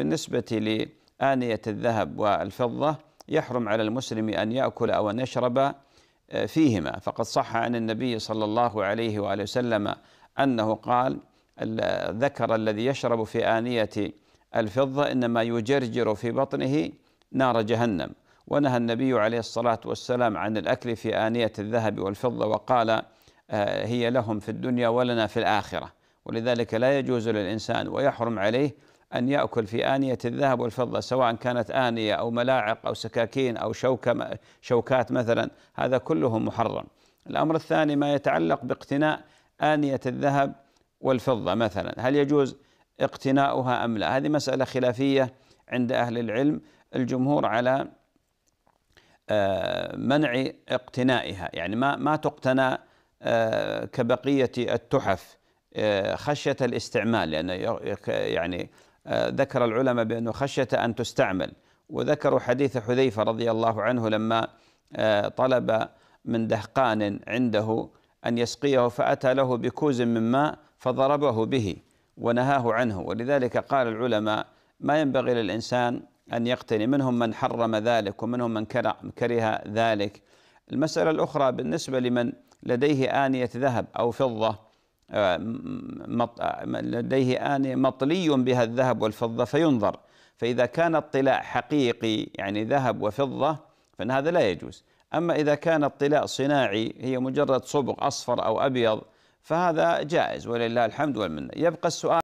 بالنسبة لآنية الذهب والفضة يحرم على المسلم أن يأكل أو أن يشرب آه، فيهما فقد صح عن النبي صلى الله عليه وآله وسلم أنه قال الذكر الذي يشرب في آنية الفضة إنما يجرجر في بطنه نار جهنم ونهى النبي عليه الصلاة والسلام عن الأكل في آنية الذهب والفضة وقال آه، هي لهم في الدنيا ولنا في الآخرة ولذلك لا يجوز للإنسان ويحرم عليه أن يأكل في آنية الذهب والفضة سواء كانت آنية أو ملاعق أو سكاكين أو شوكة شوكات مثلا هذا كله محرم الأمر الثاني ما يتعلق باقتناء آنية الذهب والفضة مثلا هل يجوز اقتناؤها أم لا هذه مسألة خلافية عند أهل العلم الجمهور على آه، منع اقتنائها يعني ما ما تقتنى آه، كبقية التحف آه، خشية الاستعمال لأن يعني ذكر العلماء بأنه خشية أن تستعمل وذكروا حديث حذيفة رضي الله عنه لما آه، طلب من دهقان عنده أن يسقيه فأتى له بكوز من ماء فضربه به ونهاه عنه ولذلك قال العلماء ما ينبغي للإنسان أن يقتني منهم من حرم ذلك ومنهم من كره ذلك المسألة الأخرى بالنسبة لمن لديه آنية ذهب أو فضة آه، آه، لديه آن مطلي بها الذهب والفضة فينظر فإذا كان الطلاء حقيقي يعني ذهب وفضة فإن هذا لا يجوز أما إذا كان الطلاء صناعي هي مجرد صبغ أصفر أو أبيض فهذا جائز ولله الحمد والمنة يبقى السؤال